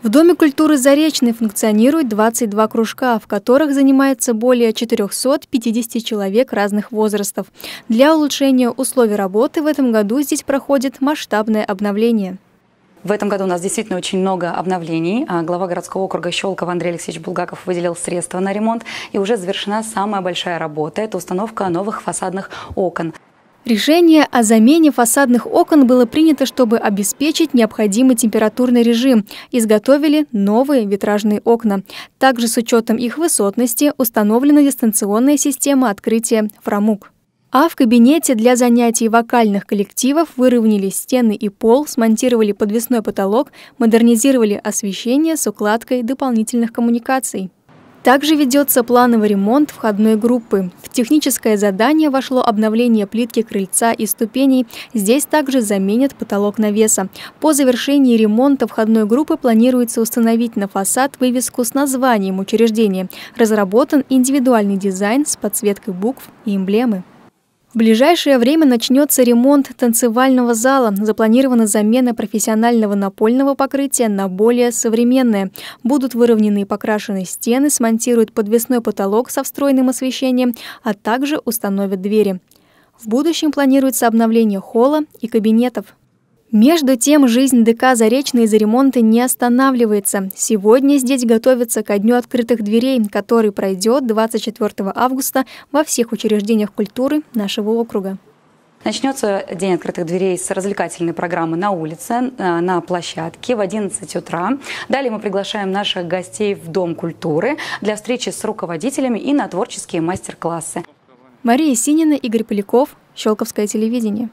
В Доме культуры Заречный функционирует 22 кружка, в которых занимается более 450 человек разных возрастов. Для улучшения условий работы в этом году здесь проходит масштабное обновление. В этом году у нас действительно очень много обновлений. А, глава городского округа Щелкова Андрей Алексеевич Булгаков выделил средства на ремонт. И уже завершена самая большая работа – это установка новых фасадных окон. Решение о замене фасадных окон было принято, чтобы обеспечить необходимый температурный режим. Изготовили новые витражные окна. Также с учетом их высотности установлена дистанционная система открытия «Фрамук». А в кабинете для занятий вокальных коллективов выровняли стены и пол, смонтировали подвесной потолок, модернизировали освещение с укладкой дополнительных коммуникаций. Также ведется плановый ремонт входной группы. В техническое задание вошло обновление плитки крыльца и ступеней. Здесь также заменят потолок навеса. По завершении ремонта входной группы планируется установить на фасад вывеску с названием учреждения. Разработан индивидуальный дизайн с подсветкой букв и эмблемы. В ближайшее время начнется ремонт танцевального зала. Запланирована замена профессионального напольного покрытия на более современное. Будут выровнены и покрашены стены, смонтируют подвесной потолок со встроенным освещением, а также установят двери. В будущем планируется обновление холла и кабинетов. Между тем, жизнь ДК заречный из-за ремонты не останавливается. Сегодня здесь готовится ко Дню открытых дверей, который пройдет 24 августа во всех учреждениях культуры нашего округа. Начнется День открытых дверей с развлекательной программы на улице, э, на площадке в 11 утра. Далее мы приглашаем наших гостей в Дом культуры для встречи с руководителями и на творческие мастер-классы. Мария Синина, Игорь Поляков, Щелковское телевидение.